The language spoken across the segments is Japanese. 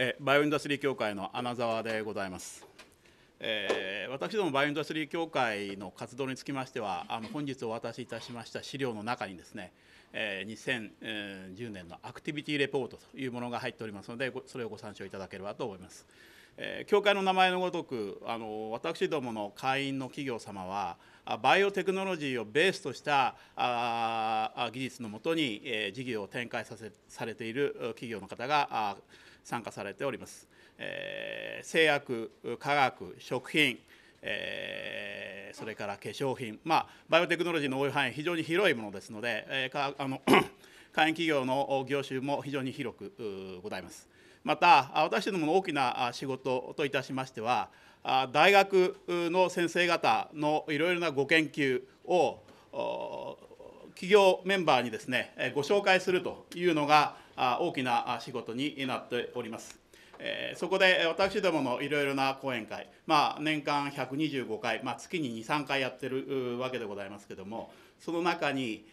えバイオインダストリー協会の穴澤でございます、えー、私どもバイオインダストリー協会の活動につきましてはあの本日お渡しいたしました資料の中にですね、えー、2010年のアクティビティレポートというものが入っておりますのでそれをご参照いただければと思います。えー、教会の名前のごとくあの私どもの会員の企業様はバイオテクノロジーをベースとしたあ技術のもとに、えー、事業を展開させされている企業の方が参加されております。えー、製薬化学食品えー、それから化粧品、まあ、バイオテクノロジーの多い範囲非常に広いものですので、えー、かあの 会員企業の業種も非常に広くございます。また私どもの大きな仕事といたしましては大学の先生方のいろいろなご研究を企業メンバーにですねご紹介するというのが大きな仕事になっております。そこで私どものいろいろな講演会、まあ、年間125回、まあ、月に23回やってるわけでございますけれどもその中に、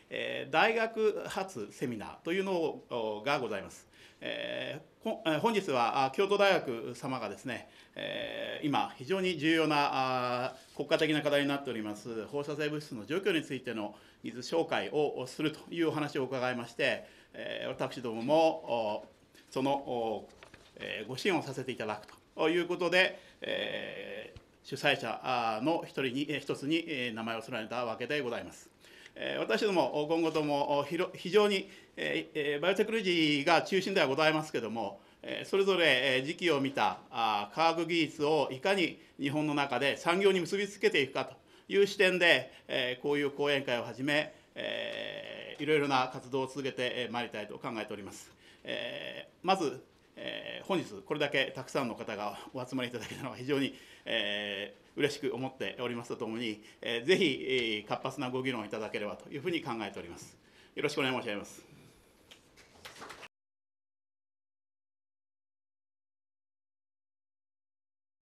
大学発セミナーというのがございます。え本日は京都大学様がですね、え今非常に重要なあ国家的な課題になっております放射性物質の除去についての水紹介をするというお話を伺いまして、え私どももその、えご支援をさせていただくということで、え主催者の一人に一つに名前を連ねたわけでございます。私ども今後とも非常にバイオテクノロジーが中心ではございますけどもそれぞれ時期を見た科学技術をいかに日本の中で産業に結びつけていくかという視点でこういう講演会をはじめいろいろな活動を続けてまいりたいと考えております。まず本日これだけたくさんの方がお集まりいただけたのは非常に、えー、嬉しく思っておりますとともに、えー、ぜひ、活発なご議論いただければというふうに考えております。よろしくお願い申し上げます。